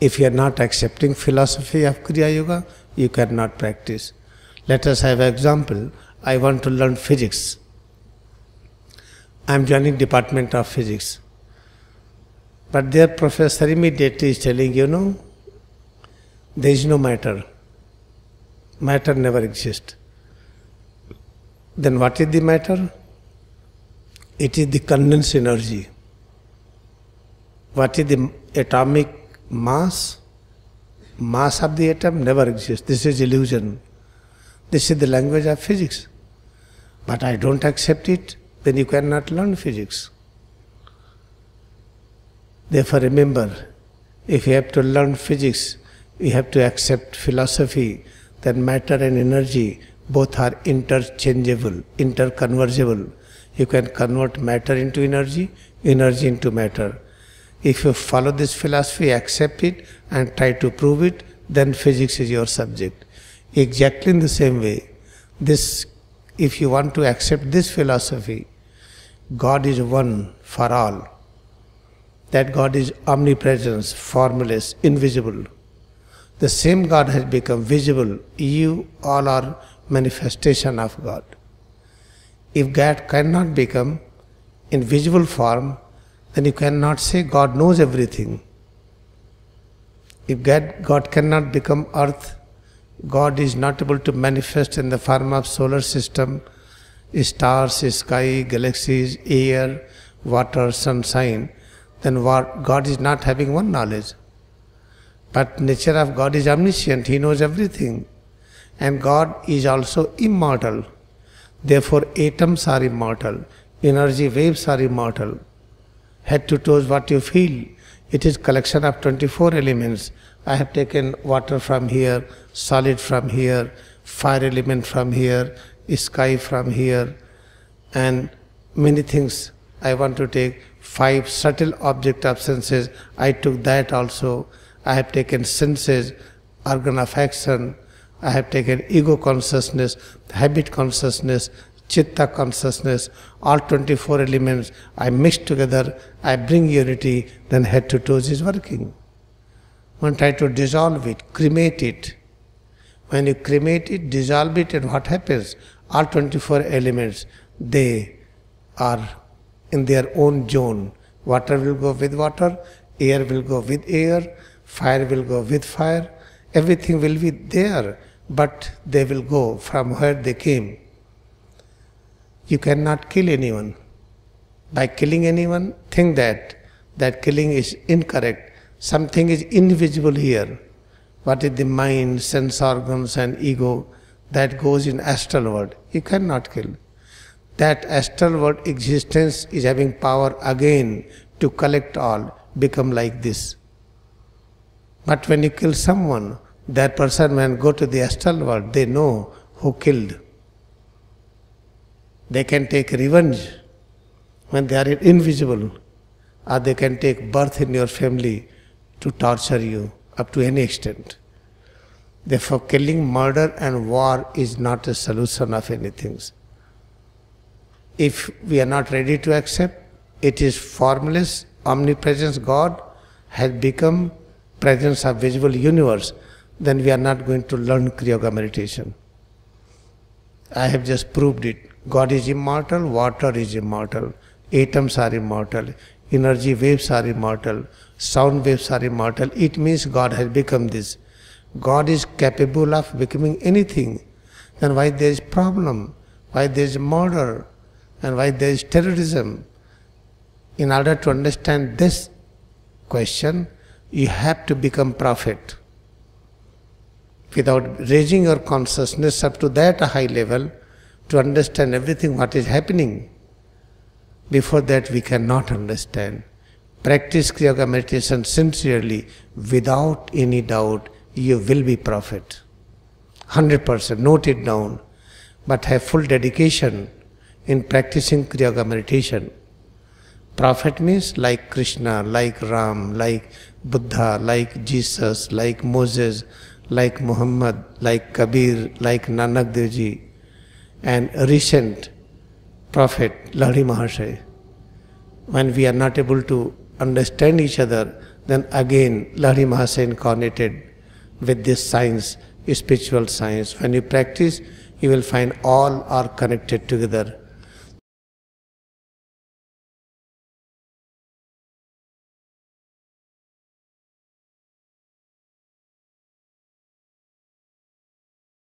If you are not accepting philosophy of Kriya Yoga, you cannot practice. Let us have example. I want to learn physics. I am joining Department of Physics. But their professor immediately is telling, you know, there is no matter. Matter never exists. Then what is the matter? It is the condensed energy. What is the atomic mass, mass of the atom never exists. This is illusion. This is the language of physics. But I don't accept it, then you cannot learn physics. Therefore, remember, if you have to learn physics, you have to accept philosophy that matter and energy both are interchangeable, interconvertible. You can convert matter into energy, energy into matter. If you follow this philosophy, accept it, and try to prove it, then physics is your subject. Exactly in the same way, this, if you want to accept this philosophy, God is one for all. That God is omnipresent, formless, invisible. The same God has become visible. You all are manifestation of God. If God cannot become in visible form, then you cannot say God knows everything. If God, cannot become earth, God is not able to manifest in the form of solar system, stars, sky, galaxies, air, water, sunshine, then God is not having one knowledge. But nature of God is omniscient, He knows everything. And God is also immortal. Therefore, atoms are immortal, energy waves are immortal head to toes what you feel. It is collection of 24 elements. I have taken water from here, solid from here, fire element from here, sky from here, and many things I want to take. Five subtle object of senses, I took that also. I have taken senses, organ of action, I have taken ego consciousness, habit consciousness, chitta consciousness, all 24 elements, I mix together, I bring unity, then head to toes is working. One try to dissolve it, cremate it. When you cremate it, dissolve it, and what happens? All 24 elements, they are in their own zone. Water will go with water, air will go with air, fire will go with fire, everything will be there, but they will go from where they came you cannot kill anyone. By killing anyone, think that that killing is incorrect. Something is invisible here. What is the mind, sense organs, and ego that goes in astral world? You cannot kill. That astral world existence is having power again to collect all, become like this. But when you kill someone, that person when go to the astral world, they know who killed. They can take revenge when they are invisible, or they can take birth in your family to torture you up to any extent. Therefore, killing, murder, and war is not a solution of anything. If we are not ready to accept, it is formless, omnipresence God has become presence of visible universe, then we are not going to learn Kriyoga meditation. I have just proved it. God is immortal, water is immortal, atoms are immortal, energy waves are immortal, sound waves are immortal. It means God has become this. God is capable of becoming anything. Then why there is problem? Why there is murder? And why there is terrorism? In order to understand this question, you have to become prophet. Without raising your consciousness up to that high level, to understand everything what is happening. Before that, we cannot understand. Practice yoga meditation sincerely, without any doubt, you will be prophet. 100%, note it down. But have full dedication in practicing yoga meditation. Prophet means like Krishna, like Ram, like Buddha, like Jesus, like Moses, like Muhammad, like Kabir, like Nanak Dev Ji and recent prophet Lahari Maharshi. When we are not able to understand each other, then again Lahari Maharshi incarnated with this science, spiritual science. When you practice, you will find all are connected together